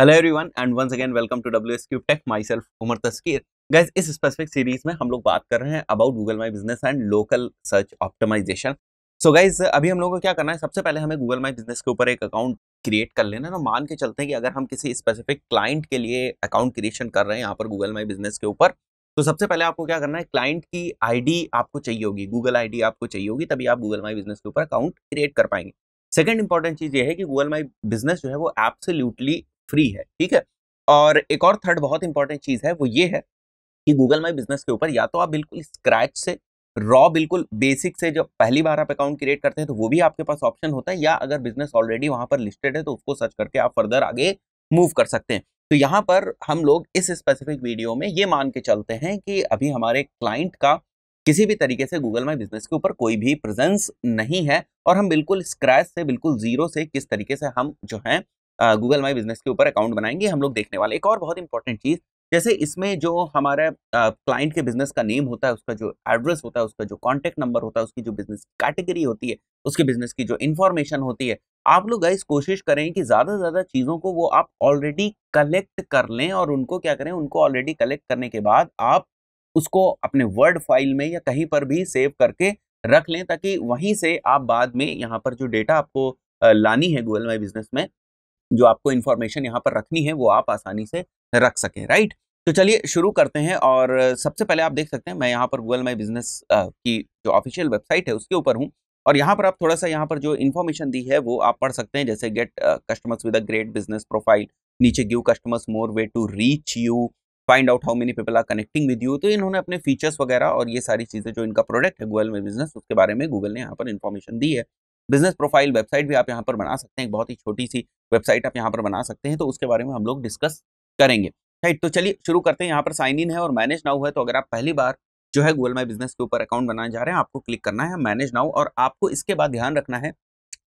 hello everyone and once again welcome to W S cube tech myself Umar Taskeer guys इस specific series में हम लोग बात कर रहे हैं about Google my business and local search optimisation so guys अभी हम लोगों को क्या करना है सबसे पहले हमें गूगल माई बिजनेस के ऊपर एक अकाउंट क्रिएट कर लेना है तो मान के चलते हैं कि अगर हम किसी स्पेसिफिक क्लाइंट के लिए अकाउंट क्रिएशन कर रहे हैं यहाँ पर गूगल माई बिजनेस के ऊपर तो सबसे पहले आपको क्या करना है क्लाइंट की आईडी आपको चाहिए होगी गूगल आईडी आपको चाहिए होगी तभी आप गूगल माई बिजनेस के ऊपर अकाउंट क्रिएट कर पाएंगे सेकेंड इंपॉर्टेंट चीज़ ये है कि गूगल माई बिजनेस जो है वो एब्सोल्यूटली फ्री है ठीक है और एक और थर्ड बहुत इंपॉर्टेंट चीज है वो ये है कि गूगल माई बिजनेस के ऊपर या तो आप बिल्कुल स्क्रैच से रॉ बिल्कुल बेसिक से जब पहली बार आप अकाउंट क्रिएट करते हैं तो वो भी आपके पास ऑप्शन होता है या अगर बिजनेस ऑलरेडी वहां पर लिस्टेड है तो उसको सर्च करके आप फर्दर आगे मूव कर सकते हैं तो यहाँ पर हम लोग इस स्पेसिफिक वीडियो में ये मान के चलते हैं कि अभी हमारे क्लाइंट का किसी भी तरीके से गूगल माई बिजनेस के ऊपर कोई भी प्रेजेंस नहीं है और हम बिल्कुल स्क्रैच से बिल्कुल जीरो से किस तरीके से हम जो हैं गूगल माई बिजनेस के ऊपर अकाउंट बनाएंगे हम लोग देखने वाले एक और बहुत इंपॉर्टेंट चीज़ जैसे इसमें जो हमारा क्लाइंट के बिजनेस का नेम होता है उसका जो एड्रेस होता है उसका जो कॉन्टेक्ट नंबर होता है उसकी जो बिजनेस कैटेगरी होती है उसके बिजनेस की जो इन्फॉर्मेशन होती है आप लोग गाइस कोशिश करें कि ज़्यादा से ज़्यादा चीज़ों को वो आप ऑलरेडी कलेक्ट कर लें और उनको क्या करें उनको ऑलरेडी कलेक्ट करने के बाद आप उसको अपने वर्ड फाइल में या कहीं पर भी सेव करके रख लें ताकि वहीं से आप बाद में यहाँ पर जो डेटा आपको लानी है गूगल माई बिजनेस में जो आपको इन्फॉर्मेशन यहाँ पर रखनी है वो आप आसानी से रख सकें राइट तो चलिए शुरू करते हैं और सबसे पहले आप देख सकते हैं मैं यहाँ पर गूगल माई बिजनेस की जो ऑफिशियल वेबसाइट है उसके ऊपर हूँ और यहाँ पर आप थोड़ा सा यहाँ पर जो इन्फॉर्मेशन दी है वो आप पढ़ सकते हैं जैसे get customers with a great business profile नीचे give customers more way to reach you find out how many people are connecting with you तो इन्होंने अपने फीचर्स वगैरह और ये सारी चीज़ें जो इनका प्रोडक्ट है गूगल में बिजनेस उसके बारे में गूगल ने यहाँ पर इन्फॉर्मेशन दी है बिजनेस प्रोफाइल वेबसाइट भी आप यहाँ पर बना सकते हैं बहुत ही छोटी सी वेबसाइट आप यहाँ पर बना सकते हैं तो उसके बारे में हम लोग डिस्कस करेंगे राइट तो चलिए शुरू करते हैं यहाँ पर साइन इन है और मैनेज नाउ है तो अगर आप पहली बार जो है गूगल माई बिजनेस के ऊपर अकाउंट बनाने जा रहे हैं आपको क्लिक करना है मैनेज नाउ और आपको इसके बाद ध्यान रखना है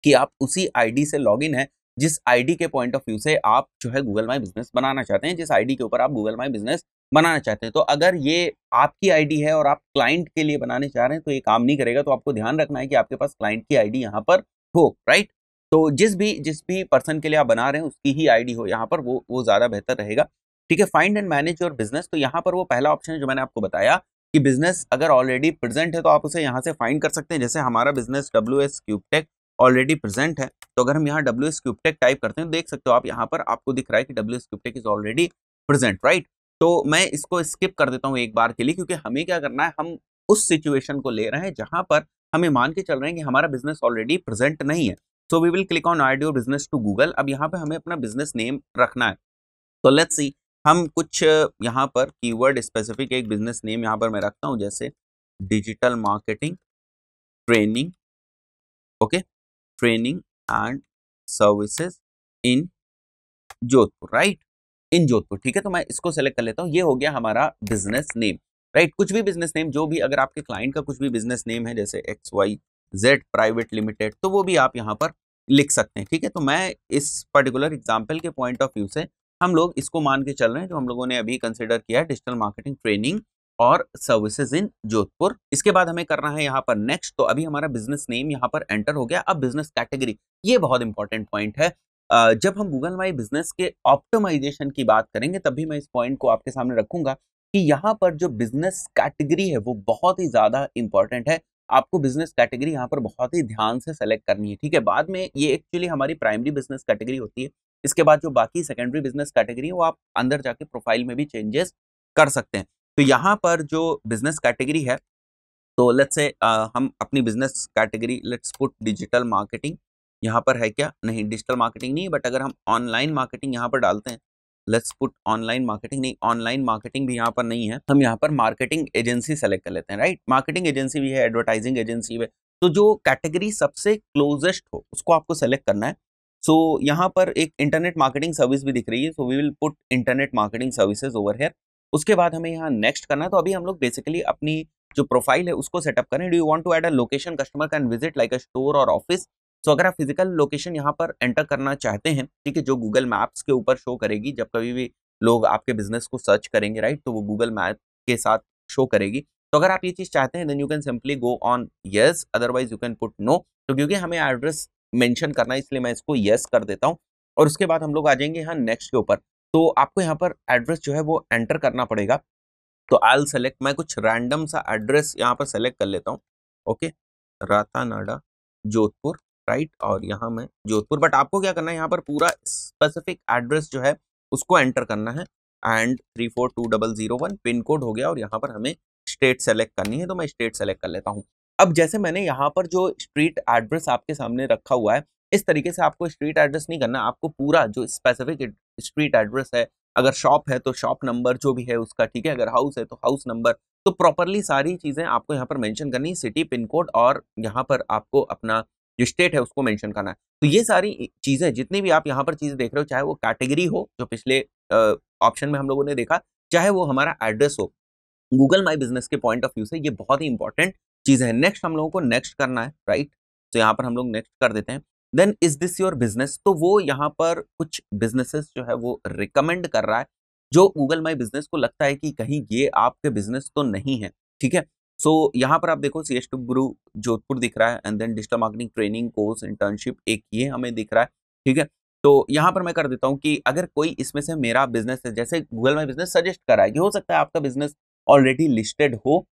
कि आप उसी आईडी से लॉगिन है जिस आईडी के पॉइंट ऑफ व्यू से आप जो है गूगल माई बिजनेस बनाना चाहते हैं जिस आईडी के ऊपर आप गूगल माई बिजनेस बनाना चाहते हैं तो अगर ये आपकी आईडी है और आप क्लाइंट के लिए बनाने चाह रहे हैं तो ये काम नहीं करेगा तो आपको ध्यान रखना है कि आपके पास क्लाइंट की आईडी यहाँ पर हो राइट तो जिस भी जिस भी पर्सन के लिए आप बना रहे हैं उसकी ही आईडी हो यहाँ पर वो वो ज़्यादा बेहतर रहेगा ठीक है find and manage your business तो यहाँ पर वो पहला ऑप्शन है जो मैंने आपको बताया कि बिजनेस अगर ऑलरेडी प्रेजेंट है तो आप उसे यहाँ से फाइंड कर सकते हैं जैसे हमारा business W S already present है तो अगर हम यहाँ डब्ल्यू एस टाइप करते हैं तो देख सकते हो आप यहाँ पर आपको दिख रहा है कि W S is already present right तो मैं इसको स्किप कर देता हूँ एक बार के लिए क्योंकि हमें क्या करना है हम उस सिचुएशन को ले रहे हैं जहाँ पर हमें मान के चल रहे हैं कि हमारा बिजनेस ऑलरेडी प्रेजेंट नहीं है so we will click on add your business to Google अब यहाँ पे हमें अपना बिजनेस नेम रखना है तो लेट्स सी हम कुछ यहाँ पर कीवर्ड स्पेसिफिक एक बिजनेस नेम यहाँ पर मैं रखता हूँ जैसे digital marketing training okay training and services in Jodhpur right in Jodhpur ठीक है तो मैं इसको सेलेक्ट कर लेता हूँ ये हो गया हमारा बिजनेस नेम राइट कुछ भी बिजनेस नेम जो भी अगर आपके क्लाइंट का कुछ भी बिजनेस नेम है जैसे X Y Z private limited तो वो भी आप यहाँ पर लिख सकते हैं ठीक है तो मैं इस पर्टिकुलर एग्जाम्पल के पॉइंट ऑफ व्यू से हम लोग इसको मान के चल रहे हैं जो हम लोगों ने अभी कंसिडर किया है डिजिटल मार्केटिंग ट्रेनिंग और सर्विसेज इन जोधपुर इसके बाद हमें करना है यहाँ पर नेक्स्ट तो अभी हमारा बिजनेस नेम यहाँ पर एंटर हो गया अब बिजनेस कैटेगरी ये बहुत इंपॉर्टेंट पॉइंट है जब हम गूगल माई बिजनेस के ऑप्टोमाइजेशन की बात करेंगे तभी मैं इस पॉइंट को आपके सामने रखूंगा कि यहाँ पर जो बिजनेस कैटेगरी है वो बहुत ही ज़्यादा इंपॉर्टेंट है आपको बिजनेस कैटेगरी यहाँ पर बहुत ही ध्यान से सेलेक्ट करनी है ठीक है बाद में ये एक्चुअली हमारी प्राइमरी बिजनेस कैटेगरी होती है इसके बाद जो बाकी सेकेंडरी बिजनेस कैटेगरी है वो आप अंदर जाके प्रोफाइल में भी चेंजेस कर सकते हैं तो यहाँ पर जो बिजनेस कैटेगरी है तो लेट्स से हम अपनी business category let's put digital marketing यहाँ पर है क्या नहीं डिजिटल मार्केटिंग नहीं बट अगर हम ऑनलाइन मार्केटिंग यहाँ पर डालते हैं लेट्स पुट ऑनलाइन मार्केटिंग नहीं ऑनलाइन मार्केटिंग भी यहाँ पर नहीं है हम यहाँ पर मार्केटिंग एजेंसी सेलेक्ट कर लेते हैं राइट मार्केटिंग एजेंसी भी है एडवर्टाइजिंग एजेंसी भी है तो जो कैटेगरी सबसे क्लोजेस्ट हो उसको आपको सेलेक्ट करना है सो so, यहाँ पर एक इंटरनेट मार्केटिंग सर्विस भी दिख रही है so we will put internet marketing services over here उसके बाद हमें यहाँ नेक्स्ट करना है तो अभी हम लोग बेसिकली अपनी जो प्रोफाइल है उसको सेटअप करें do you want to add a location customer can visit like a store और ऑफिस सो so, अगर आप फिजिकल लोकेशन यहाँ पर एंटर करना चाहते हैं ठीक है जो गूगल मैप्स के ऊपर शो करेगी जब कभी भी लोग आपके बिजनेस को सर्च करेंगे राइट तो वो गूगल मैप के साथ शो करेगी तो अगर आप ये चीज़ चाहते हैं then you can simply go on yes otherwise you can put no तो क्योंकि हमें एड्रेस मेंशन करना है इसलिए मैं इसको यस yes कर देता हूँ और उसके बाद हम लोग आ जाएंगे यहाँ नेक्स्ट के ऊपर तो आपको यहाँ पर एड्रेस जो है वो एंटर करना पड़ेगा तो आई सेलेक्ट मैं कुछ रैंडम सा एड्रेस यहाँ पर सेलेक्ट कर लेता हूँ ओके रातानाडा जोधपुर राइट और यहाँ मैं जोधपुर बट आपको क्या करना है यहाँ पर पूरा स्पेसिफिक एड्रेस जो है उसको एंटर करना है and three four two double zero one pin code हो गया और यहाँ पर हमें स्टेट सेलेक्ट करनी है तो मैं स्टेट सेलेक्ट कर लेता हूँ अब जैसे मैंने यहाँ पर जो स्ट्रीट एड्रेस आपके सामने रखा हुआ है इस तरीके से आपको स्ट्रीट एड्रेस नहीं करना आपको पूरा जो स्पेसिफिक स्ट्रीट एड्रेस है अगर शॉप है तो शॉप नंबर जो भी है उसका ठीक है अगर हाउस है तो हाउस नंबर तो प्रॉपरली सारी चीज़ें आपको यहाँ पर मैंशन करनी सिटी पिन कोड और यहाँ पर आपको अपना जो स्टेट है उसको मेंशन करना है तो ये सारी चीज़ें जितनी भी आप यहाँ पर चीजें देख रहे हो चाहे वो कैटेगरी हो जो पिछले ऑप्शन में हम लोगों ने देखा चाहे वो हमारा एड्रेस हो गूगल माई बिजनेस के पॉइंट ऑफ व्यू से ये बहुत ही इंपॉर्टेंट चीज़ है नेक्स्ट हम लोगों को नेक्स्ट करना है राइट तो यहाँ पर हम लोग नेक्स्ट कर देते हैं then is this your business तो वो यहाँ पर कुछ बिजनेसेस जो है वो रिकमेंड कर रहा है जो गूगल माई बिजनेस को लगता है कि कहीं ये आपके बिजनेस तो नहीं है ठीक है सो यहाँ पर आप देखो सी एस टू गुरु जोधपुर दिख रहा है and then digital marketing training course internship एक ये हमें दिख रहा है ठीक है तो यहाँ पर मैं कर देता हूँ कि अगर कोई इसमें से मेरा बिजनेस है जैसे गूगल में बिजनेस सजेस्ट करा है कि हो सकता है आपका बिजनेस ऑलरेडी लिस्टेड हो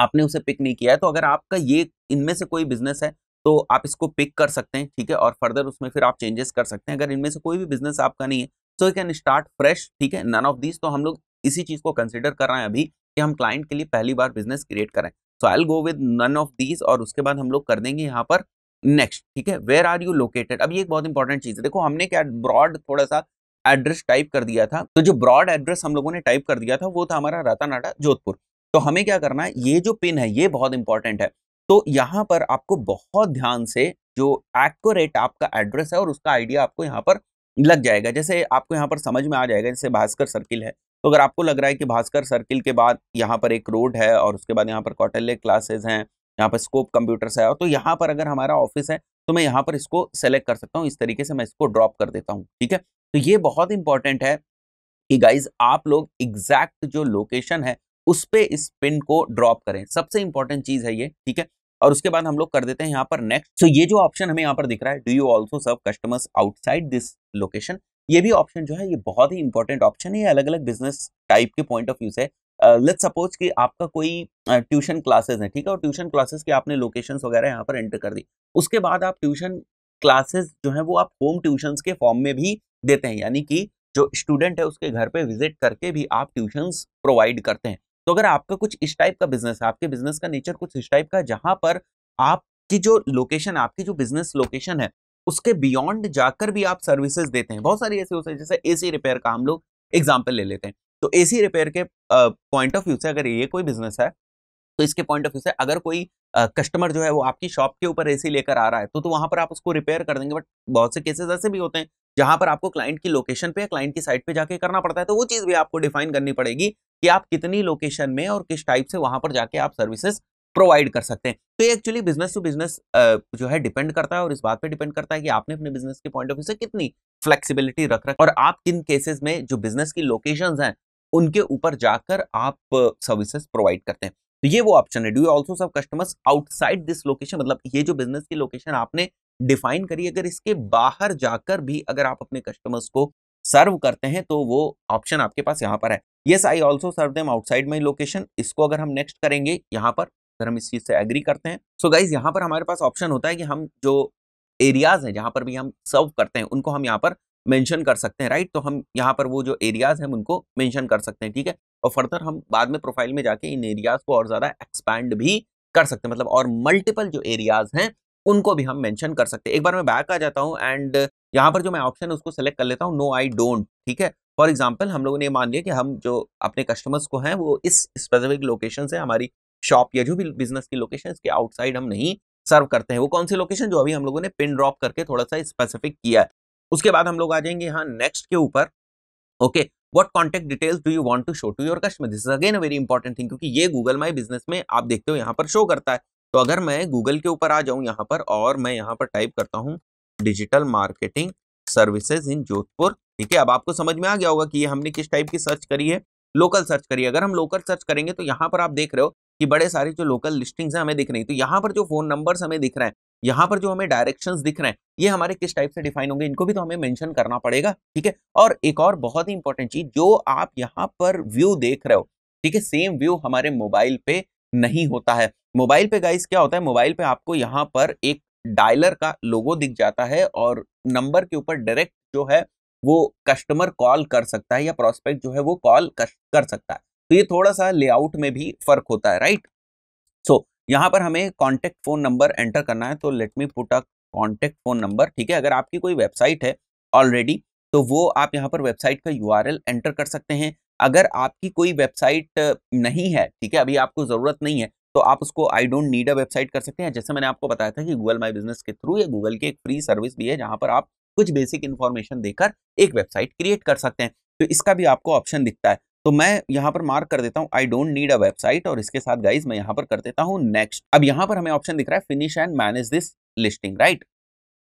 आपने उसे पिक नहीं किया है तो अगर आपका ये इनमें से कोई बिजनेस है तो आप इसको पिक कर सकते हैं ठीक है और फर्दर उसमें फिर आप चेंजेस कर सकते हैं अगर इनमें से कोई भी बिजनेस आपका नहीं है so you can start fresh ठीक है नन ऑफ दीज तो हम लोग इसी चीज़ को कंसिडर कर रहे हैं अभी कि हम क्लाइंट के लिए पहली बार बिजनेस क्रिएट करें so I go with none of these और उसके बाद हम लोग कर देंगे यहाँ पर नेक्स्ट ठीक है वेयर आर यू लोकेटेड अब ये एक बहुत इंपॉर्टेंट चीज़ है देखो हमने क्या ब्रॉड थोड़ा सा एड्रेस टाइप कर दिया था तो जो ब्रॉड एड्रेस हम लोगों ने टाइप कर दिया था वो था हमारा रातानाडा जोधपुर तो हमें क्या करना है ये जो पिन है ये बहुत इंपॉर्टेंट है तो यहाँ पर आपको बहुत ध्यान से जो एक्यूरेट आपका एड्रेस है और उसका आइडिया आपको यहाँ पर लग जाएगा जैसे आपको यहाँ पर समझ में आ जाएगा जैसे भास्कर सर्किल है तो अगर आपको लग रहा है कि भास्कर सर्किल के बाद यहाँ पर एक रोड है और उसके बाद यहाँ पर कौटल्य क्लासेज हैं यहाँ पर स्कोप कंप्यूटर्स है तो यहाँ पर अगर हमारा ऑफिस है तो मैं यहाँ पर इसको सेलेक्ट कर सकता हूँ इस तरीके से मैं इसको ड्रॉप कर देता हूँ ठीक है तो ये बहुत इंपॉर्टेंट है कि गाइज आप लोग एग्जैक्ट जो लोकेशन है उस पर इस पिन को ड्रॉप करें सबसे इंपॉर्टेंट चीज है ये ठीक है और उसके बाद हम लोग कर देते हैं यहाँ पर नेक्स्ट सो so ये जो ऑप्शन हमें यहाँ पर दिख रहा है do you also serve customers outside this location ये भी ऑप्शन जो है ये बहुत ही इंपॉर्टेंट ऑप्शन है अलग अलग बिजनेस टाइप के पॉइंट ऑफ व्यू है लेट uh, सपोज कि आपका कोई ट्यूशन uh, क्लासेस है ठीक है और ट्यूशन क्लासेस की आपने लोकेशन वगैरह यहाँ पर एंटर कर दी उसके बाद आप ट्यूशन क्लासेस जो है वो आप होम ट्यूशंस के फॉर्म में भी देते हैं यानी कि जो स्टूडेंट है उसके घर पे विजिट करके भी आप ट्यूशंस प्रोवाइड करते हैं तो अगर आपका कुछ इस टाइप का बिजनेस है आपके बिजनेस का नेचर कुछ इस टाइप का जहाँ पर आपकी जो लोकेशन आपकी जो बिजनेस लोकेशन है उसके बियॉन्ड जाकर भी आप सर्विसेज देते हैं बहुत सारी ऐसी होते हैं जैसे एसी रिपेयर का हम लोग एग्जाम्पल ले लेते हैं तो एसी रिपेयर के पॉइंट ऑफ व्यू से अगर ये कोई बिजनेस है तो इसके पॉइंट ऑफ व्यू से अगर कोई कस्टमर जो है वो आपकी शॉप के ऊपर एसी लेकर आ रहा है तो तो वहां पर आप उसको रिपेयर कर देंगे बट बहुत से केसेस ऐसे भी होते हैं जहां पर आपको क्लाइंट की लोकेशन पे या क्लाइंट की साइट पे जाके करना पड़ता है तो वो चीज़ भी आपको डिफाइन करनी पड़ेगी कि आप कितनी लोकेशन में और किस टाइप से वहां पर जाके आप सर्विसेज प्रोवाइड कर सकते हैं तो ये एक्चुअली बिजनेस टू बिजनेस जो है डिपेंड करता है और इस बात पे डिपेंड करता है कि आपने अपने बिजनेस के पॉइंट ऑफ व्यू से कितनी फ्लेक्सिबिलिटी रख रखी और आप किन केसेस में जो बिजनेस की लोकेशंस हैं उनके ऊपर जाकर आप सर्विसेज प्रोवाइड करते हैं तो ये वो ऑप्शन है do also serve customers outside this location मतलब ये जो बिजनेस की लोकेशन आपने डिफाइन करी अगर इसके बाहर जाकर भी अगर आप अपने कस्टमर्स को सर्व करते हैं तो वो ऑप्शन आपके पास यहाँ पर है yes I also serve them outside my location इसको अगर हम नेक्स्ट करेंगे यहाँ पर अगर हम इस चीज़ से एग्री करते हैं सो गाइज यहाँ पर हमारे पास ऑप्शन होता है कि हम जो एरियाज़ हैं जहाँ पर भी हम सर्व करते हैं उनको हम यहाँ पर मेंशन कर सकते हैं राइट तो हम यहाँ पर वो जो एरियाज हैं उनको मेंशन कर सकते हैं ठीक है और फर्दर हम बाद में प्रोफाइल में जाके इन एरियाज को और ज़्यादा एक्सपैंड भी कर सकते हैं मतलब और मल्टीपल जो एरियाज हैं उनको भी हम मेंशन कर सकते हैं एक बार मैं बैक आ जाता हूँ एंड यहाँ पर जो मैं ऑप्शन है उसको सेलेक्ट कर लेता हूँ नो आई डोंट ठीक है फॉर एग्जाम्पल हम लोगों ने मान लिया कि हम जो अपने कस्टमर्स को हैं वो इस स्पेसिफिक लोकेशन से हमारी शॉप या जो भी बिजनेस की लोकेशन के आउटसाइड हम नहीं सर्व करते हैं वो कौन सी लोकेशन जो अभी हम लोगों ने पिन ड्रॉप करके थोड़ा सा स्पेसिफिक किया है उसके बाद हम लोग आ जाएंगे यहाँ नेक्स्ट के ऊपर okay what contact details do you want to show to your customer this is again a very important thing क्योंकि ये गूगल माई बिजनेस में आप देखते हो यहाँ पर शो करता है तो अगर मैं गूगल के ऊपर आ जाऊँ यहाँ पर और मैं यहाँ पर टाइप करता हूँ digital marketing services in Jodhpur ठीक है अब आपको समझ में आ गया होगा कि ये हमने किस टाइप की सर्च करी है लोकल सर्च करिए अगर हम लोकल सर्च करेंगे तो यहाँ पर आप देख रहे हो कि बड़े सारे जो लोकल लिस्टिंग्स हैं हमें दिख रही तो यहाँ पर जो फोन नंबर्स हमें दिख रहे हैं यहाँ पर जो हमें डायरेक्शंस दिख रहे हैं ये हमारे किस टाइप से डिफाइन होंगे इनको भी तो हमें मेंशन करना पड़ेगा ठीक है और एक और बहुत ही इंपॉर्टेंट चीज जो आप यहाँ पर व्यू देख रहे हो ठीक है सेम व्यू हमारे मोबाइल पे नहीं होता है मोबाइल पे गाइस क्या होता है मोबाइल पे आपको यहाँ पर एक डायलर का लोगो दिख जाता है और नंबर के ऊपर डायरेक्ट जो है वो कस्टमर कॉल कर सकता है या प्रोस्पेक्ट जो है वो कॉल कर सकता है तो ये थोड़ा सा लेआउट में भी फर्क होता है राइट सो so, यहाँ पर हमें कॉन्टेक्ट फोन नंबर एंटर करना है तो let me put a contact phone number ठीक है अगर आपकी कोई वेबसाइट है ऑलरेडी तो वो आप यहाँ पर वेबसाइट का यू एंटर कर सकते हैं अगर आपकी कोई वेबसाइट नहीं है ठीक है अभी आपको ज़रूरत नहीं है तो आप उसको I don't need a website कर सकते हैं जैसे मैंने आपको बताया था कि गूगल माई बिजनेस के थ्रू या गूगल की एक फ्री सर्विस भी है जहां पर आप कुछ बेसिक इन्फॉर्मेशन देकर एक वेबसाइट क्रिएट कर सकते हैं तो इसका भी आपको ऑप्शन दिखता है तो मैं यहाँ पर मार्क कर देता हूँ I don't need a website और इसके साथ गाइज मैं यहाँ पर कर देता हूँ नेक्स्ट अब यहाँ पर हमें ऑप्शन दिख रहा है finish and manage this listing right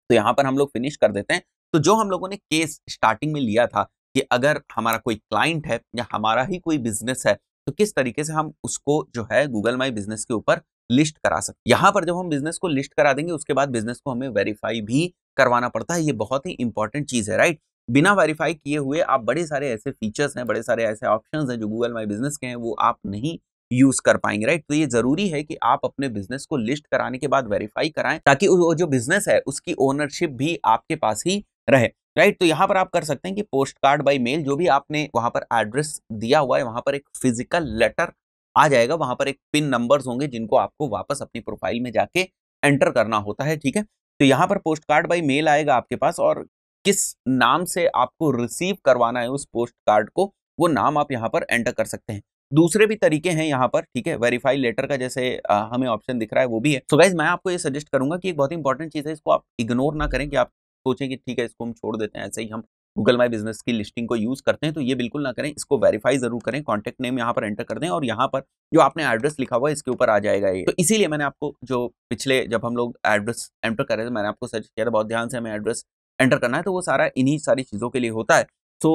तो यहाँ पर हम लोग फिनिश कर देते हैं तो जो हम लोगों ने केस स्टार्टिंग में लिया था कि अगर हमारा कोई क्लाइंट है या हमारा ही कोई बिजनेस है तो किस तरीके से हम उसको जो है गूगल माई बिजनेस के ऊपर लिस्ट करा सकते यहाँ पर जब हम बिजनेस को लिस्ट करा देंगे उसके बाद बिजनेस को हमें वेरीफाई भी करवाना पड़ता है ये बहुत ही इंपॉर्टेंट चीज है राइट बिना वेरीफाई किए हुए आप बड़े सारे ऐसे फीचर्स हैं बड़े सारे ऐसे ऑप्शन हैं जो गूगल माई बिजनेस के हैं वो आप नहीं यूज कर पाएंगे राइट तो ये जरूरी है कि आप अपने बिजनेस को लिस्ट कराने के बाद वेरीफाई कराएं ताकि वो जो बिजनेस है उसकी ओनरशिप भी आपके पास ही रहे राइट तो यहाँ पर आप कर सकते हैं कि पोस्ट कार्ड बाई मेल जो भी आपने वहां पर एड्रेस दिया हुआ है वहां पर एक फिजिकल लेटर आ जाएगा वहां पर एक पिन नंबर्स होंगे जिनको आपको वापस अपनी प्रोफाइल में जाके एंटर करना होता है ठीक है तो यहाँ पर पोस्ट कार्ड बाई मेल आएगा आपके पास और किस नाम से आपको रिसीव करवाना है उस पोस्ट कार्ड को वो नाम आप यहाँ पर एंटर कर सकते हैं दूसरे भी तरीके हैं यहाँ पर ठीक है वेरीफाई लेटर का जैसे आ, हमें ऑप्शन दिख रहा है वो भी है सो so गाइज मैं आपको ये सजेस्ट करूंगा कि एक बहुत इंपॉर्टेंट चीज़ है इसको आप इग्नोर ना करें कि आप सोचें कि ठीक है इसको हम छोड़ देते हैं ऐसे ही हम गूगल माई बिजनेस की लिस्टिंग को यूज़ करते हैं तो ये बिल्कुल ना करें इसको वेरीफाई जरूर करें कॉन्टैक्ट नेम यहाँ पर एंटर कर दें और यहाँ पर जो आपने एड्रेस लिखा हुआ है इसके ऊपर आ जाएगा ये तो इसीलिए मैंने आपको जो पिछले जब हम लोग एड्रेस एंटर कर रहे थे मैंने आपको सर्च किया था बहुत ध्यान से हमें एड्रेस एंटर करना है तो वो सारा इन्हीं सारी चीज़ों के लिए होता है तो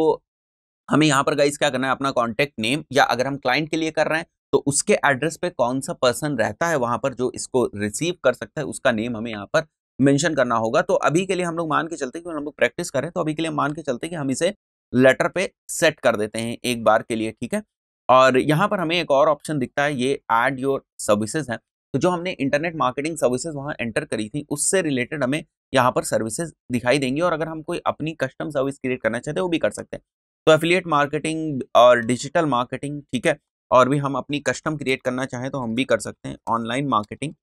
हमें यहाँ पर गाइज क्या करना है अपना कॉन्टैक्ट नेम या अगर हम क्लाइंट के लिए कर रहे हैं तो उसके एड्रेस पे कौन सा पर्सन रहता है वहाँ पर जो इसको रिसीव कर सकता है उसका नेम हमें यहाँ पर मेंशन करना होगा तो अभी के लिए हम लोग मान के चलते कि हम लोग प्रैक्टिस करें तो अभी के लिए मान के चलते कि हम इसे लेटर पे सेट कर देते हैं एक बार के लिए ठीक है और यहाँ पर हमें एक और ऑप्शन दिखता है ये एड योर सर्विसेज है तो जो हमने इंटरनेट मार्केटिंग सर्विसेज वहाँ एंटर करी थी उससे रिलेटेड हमें यहाँ पर सर्विसेज दिखाई देंगी और अगर हम कोई अपनी कस्टम सर्विस क्रिएट करना चाहते हैं वो भी कर सकते हैं तो एफिलिएट मार्केटिंग और डिजिटल मार्केटिंग ठीक है और भी हम अपनी कस्टम क्रिएट करना चाहें तो हम भी कर सकते हैं online marketing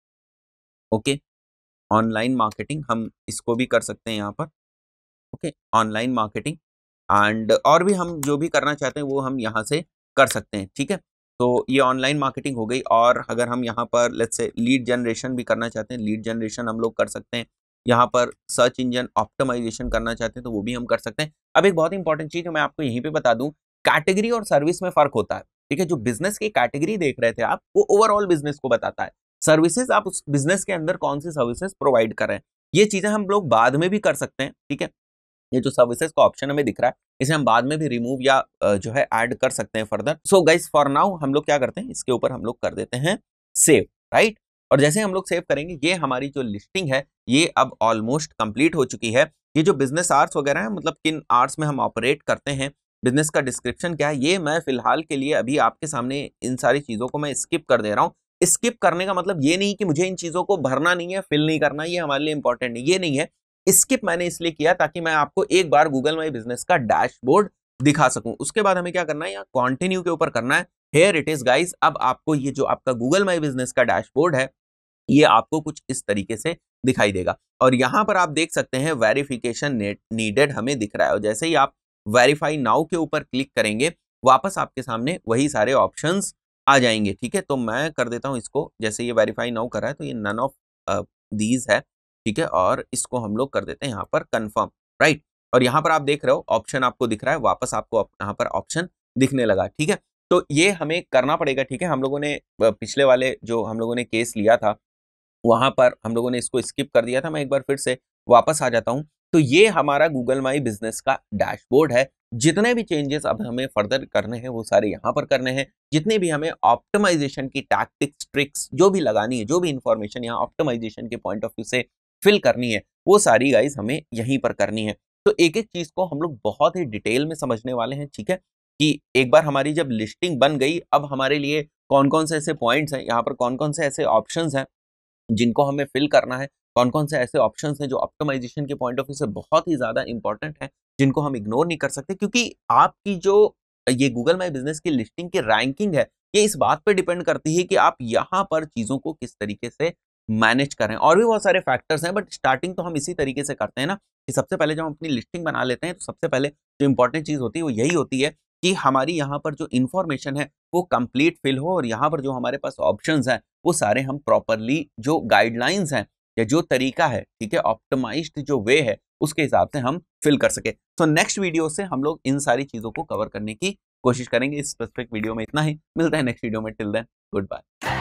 okay online marketing हम इसको भी कर सकते हैं यहाँ पर ओके ऑनलाइन मार्केटिंग एंड और भी हम जो भी करना चाहते हैं वो हम यहाँ से कर सकते हैं ठीक है तो ये ऑनलाइन मार्केटिंग हो गई और अगर हम यहाँ पर लेट्स से लीड जनरेशन भी करना चाहते हैं लीड जनरेशन हम लोग कर सकते हैं यहाँ पर सर्च इंजन ऑप्टमाइजेशन करना चाहते हैं तो वो भी हम कर सकते हैं अब एक बहुत इंपॉर्टेंट चीज़ मैं आपको यहीं पर बता दूँ कैटेगरी और सर्विस में फर्क होता है ठीक है जो बिजनेस की कैटेगरी देख रहे थे आप वो ओवरऑल बिजनेस को बताता है सर्विसेज आप उस बिजनेस के अंदर कौन सी सर्विसेज प्रोवाइड कर रहे हैं ये चीज़ें हम लोग बाद में भी कर सकते हैं ठीक है ये जो सर्विसेज का ऑप्शन हमें दिख रहा है इसे हम बाद में भी रिमूव या जो है ऐड कर सकते हैं further so guys for now हम लोग क्या करते हैं इसके ऊपर हम लोग कर देते हैं सेव राइट और जैसे हम लोग सेव करेंगे ये हमारी जो लिस्टिंग है ये अब ऑलमोस्ट कंप्लीट हो चुकी है ये जो बिजनेस आर्ट्स वगैरह हैं मतलब किन आर्ट्स में हम ऑपरेट करते हैं बिजनेस का डिस्क्रिप्शन क्या है ये मैं फिलहाल के लिए अभी आपके सामने इन सारी चीज़ों को मैं स्किप कर दे रहा हूँ स्किप करने का मतलब ये नहीं कि मुझे इन चीज़ों को भरना नहीं है फिल नहीं करना ये हमारे लिए इंपॉर्टेंट नहीं ये नहीं है स्किप मैंने इसलिए किया ताकि मैं आपको एक बार गूगल माई बिजनेस का डैशबोर्ड दिखा सकूं उसके बाद हमें क्या करना है यहाँ कॉन्टिन्यू के ऊपर करना है हेयर इट इज गाइज अब आपको ये जो आपका गूगल माई बिजनेस का डैशबोर्ड है ये आपको कुछ इस तरीके से दिखाई देगा और यहाँ पर आप देख सकते हैं वेरिफिकेशन नीडेड हमें दिख रहा है और जैसे ही आप वेरीफाई नाउ के ऊपर क्लिक करेंगे वापस आपके सामने वही सारे ऑप्शन आ जाएंगे ठीक है तो मैं कर देता हूँ इसको जैसे ये वेरीफाई नाउ कर रहा है तो ये नन ऑफ दीज है ठीक है और इसको हम लोग कर देते हैं यहाँ पर कन्फर्म राइट और यहाँ पर आप देख रहे हो ऑप्शन आपको दिख रहा है वापस आपको यहाँ पर ऑप्शन दिखने लगा ठीक है तो ये हमें करना पड़ेगा ठीक है हम लोगों ने पिछले वाले जो हम लोगों ने केस लिया था वहाँ पर हम लोगों ने इसको स्किप कर दिया था मैं एक बार फिर से वापस आ जाता हूँ तो ये हमारा गूगल माई बिजनेस का डैशबोर्ड है जितने भी चेंजेस अब हमें फर्दर करने हैं वो सारे यहाँ पर करने हैं जितने भी हमें ऑप्टिमाइजेशन की टैक्टिक्स ट्रिक्स जो भी लगानी है जो भी इन्फॉर्मेशन यहाँ ऑप्टिमाइजेशन के पॉइंट ऑफ व्यू से फिल करनी है वो सारी गाइज हमें यहीं पर करनी है तो एक एक चीज़ को हम लोग बहुत ही डिटेल में समझने वाले हैं ठीक है कि एक बार हमारी जब लिस्टिंग बन गई अब हमारे लिए कौन कौन से ऐसे पॉइंट्स हैं यहाँ पर कौन कौन से ऐसे ऑप्शन हैं जिनको हमें फिल करना है कौन कौन से ऐसे ऑप्शन हैं जो ऑप्टोमाइजेशन के पॉइंट ऑफ व्यू से बहुत ही ज़्यादा इंपॉर्टेंट हैं जिनको हम इग्नोर नहीं कर सकते क्योंकि आपकी जो ये गूगल माई बिजनेस की लिस्टिंग की रैंकिंग है ये इस बात पर डिपेंड करती है कि आप यहाँ पर चीज़ों को किस तरीके से मैनेज करें और भी बहुत सारे फैक्टर्स हैं बट स्टार्टिंग तो हम इसी तरीके से करते हैं ना कि सबसे पहले जब हम अपनी लिस्टिंग बना लेते हैं तो सबसे पहले जो इंपॉर्टेंट चीज़ होती है वो यही होती है कि हमारी यहाँ पर जो इन्फॉर्मेशन है वो कंप्लीट फिल हो और यहाँ पर जो हमारे पास ऑप्शन हैं वो सारे हम प्रॉपरली जो गाइडलाइंस हैं या जो तरीका है ठीक है ऑप्टमाइज जो वे है उसके हिसाब से हम फिल कर सके सो नेक्स्ट वीडियो से हम लोग इन सारी चीज़ों को कवर करने की कोशिश करेंगे इस स्पेसिफिक वीडियो में इतना ही मिलता है नेक्स्ट वीडियो में टिल दैन गुड बाय